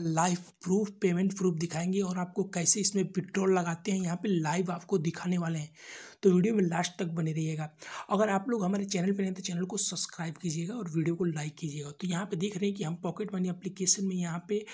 life proof payment proof दिखाएंगे और आपको कैसे इसमें पेट्रोल लगाते हैं यहाँ पे लाइव आपको दिखाने वाले हैं तो वीडियो में लास्ट तक बने रहिएगा अगर आप लोग हमारे चैनल पर नहीं तो चैनल को सब्सक्राइब कीजिएगा और वीडियो को लाइक कीजिएगा तो यहाँ पे देख रहे हैं कि हम पॉकेट मनी एप्लीकेशन में यहाँ पे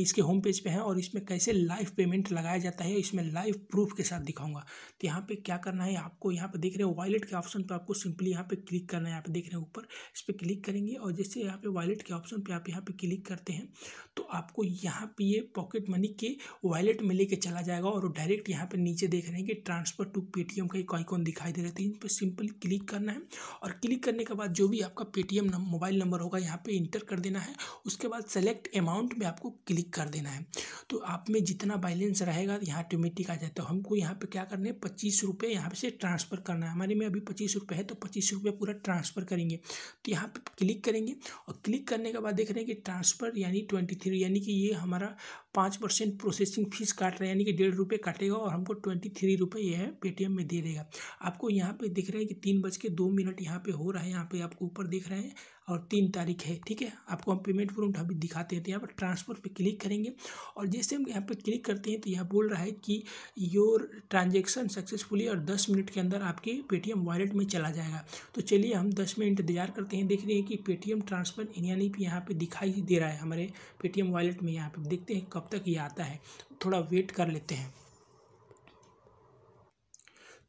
इसके होम पेज पे हैं और इसमें कैसे लाइव पेमेंट लगाया जाता है इसमें लाइव प्रूफ के साथ दिखाऊंगा तो यहाँ पर क्या करना है आपको यहाँ पर देख रहे हैं वॉलेट के ऑप्शन पर आपको सिंपली यहाँ पर क्लिक करना है यहाँ पर देख रहे हैं ऊपर इस पर क्लिक करेंगे और जैसे यहाँ पर वॉलेट के ऑप्शन पर आप यहाँ पर क्लिक करते हैं तो आपको आपको यहाँ पे ये पॉकेट मनी के वॉलेट में लेके चला जाएगा और डायरेक्ट यहाँ पे नीचे देख रहे हैं कि ट्रांसफर टू पेटीएम का एक आइकॉन दिखाई दे रहा है तो इन पर सिंपल क्लिक करना है और क्लिक करने के बाद जो भी आपका पेटीएम मोबाइल नंबर होगा यहाँ पर इंटर कर देना है उसके बाद सेलेक्ट अमाउंट में आपको क्लिक कर देना है तो आप में जितना बैलेंस रहेगा यहाँ ऑटोमेटिक आ जाता है तो हमको यहाँ पर क्या करना है पच्चीस रुपये यहाँ से ट्रांसफ़र करना है हमारे में अभी पच्चीस रुपये है तो पच्चीस रुपये पूरा ट्रांसफ़र करेंगे तो यहाँ पर क्लिक करेंगे और क्लिक करने के बाद देख रहे हैं कि ट्रांसफ़र यानी ट्वेंटी थ्री यानी कि कि ये हमारा पाँच परसेंट प्रोसेसिंग फीस काट रहा है यानी कि डेढ़ रुपये काटेगा और हमको ट्वेंटी थ्री रुपये यह पेटीएम में दे देगा आपको यहाँ पे दिख रहा है कि तीन बज के दो मिनट यहाँ पे हो रहा है यहाँ पे आपको ऊपर दिख रहा है और तीन तारीख है ठीक है आपको हम पेमेंट प्रूफ अभी दिखाते हैं तो यहाँ पर ट्रांसफर पर क्लिक करेंगे और जैसे हम यहाँ पर क्लिक करते हैं तो यह बोल रहा है कि योर ट्रांजेक्शन सक्सेसफुली और दस मिनट के अंदर आपके पेटीएम वॉलेट में चला जाएगा तो चलिए हम दस मिनट इंतजार करते हैं देख रहे हैं कि पेटीएम ट्रांसफर यानी कि यहाँ पर दिखाई दे रहा है हमारे पेटीएम वॉलेट में यहाँ पर देखते हैं कब तक ये आता है थोड़ा वेट कर लेते हैं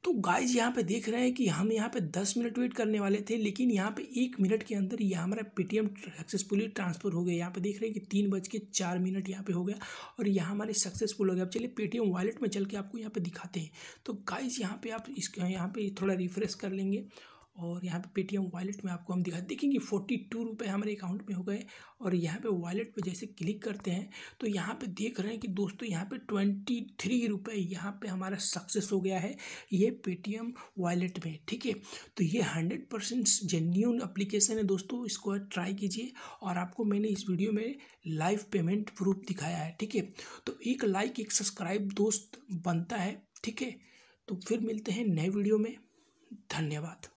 तो गाइज यहाँ पे देख रहे हैं कि हम यहाँ पे दस मिनट वेट करने वाले थे लेकिन यहाँ पे एक मिनट के अंदर ये हमारा पेटीएम सक्सेसफुली ट्रांसफ़र हो गया यहाँ पे देख रहे हैं कि तीन बज के चार मिनट यहाँ पे हो गया और यहाँ हमारे सक्सेसफुल हो गया अब चलिए पेटीएम वॉलेट में चल के आपको यहाँ पे दिखाते हैं तो गाइज यहाँ पे आप इसके यहाँ पे थोड़ा रिफ्रेश कर लेंगे और यहाँ पे पेटीएम वॉलेट में आपको हम दिखा देखेंगे फोर्टी टू रुपये हमारे अकाउंट में हो गए और यहाँ पे वॉलेट पे जैसे क्लिक करते हैं तो यहाँ पे देख रहे हैं कि दोस्तों यहाँ पे ट्वेंटी थ्री रुपये यहाँ पर हमारा सक्सेस हो गया है ये पेटीएम वॉलेट में ठीक है तो ये हंड्रेड परसेंट जेन्यून अप्लीकेशन है दोस्तों इसको ट्राई कीजिए और आपको मैंने इस वीडियो में लाइव पेमेंट प्रूफ दिखाया है ठीक है तो एक लाइक एक सब्सक्राइब दोस्त बनता है ठीक है तो फिर मिलते हैं नए वीडियो में धन्यवाद